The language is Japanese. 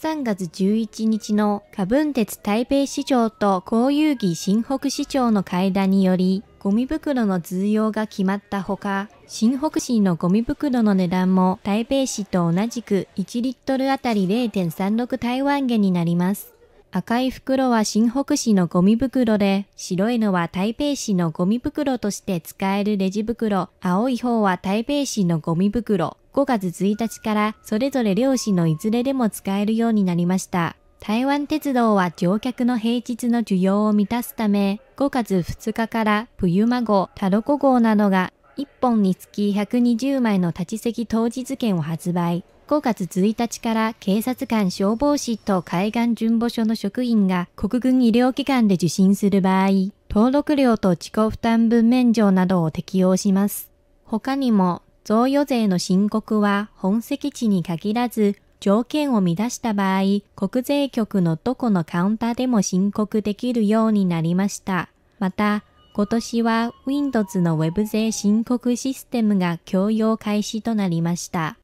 3月11日の花文鉄台北市長と公有儀新北市長の会談により、ゴミ袋の通用が決まったほか、新北市のゴミ袋の値段も台北市と同じく1リットルあたり0.36台湾元になります。赤い袋は新北市のゴミ袋で、白いのは台北市のゴミ袋として使えるレジ袋、青い方は台北市のゴミ袋、5月1日からそれぞれ両親のいずれでも使えるようになりました。台湾鉄道は乗客の平日の需要を満たすため、5月2日から冬間号、タロコ号などが1本につき120枚の立ち席当日券を発売。5月1日から警察官消防士と海岸巡捕所の職員が国軍医療機関で受診する場合、登録料と自己負担分免除などを適用します。他にも贈与税の申告は本籍地に限らず、条件を満たした場合、国税局のどこのカウンターでも申告できるようになりました。また、今年は Windows の Web 税申告システムが共用開始となりました。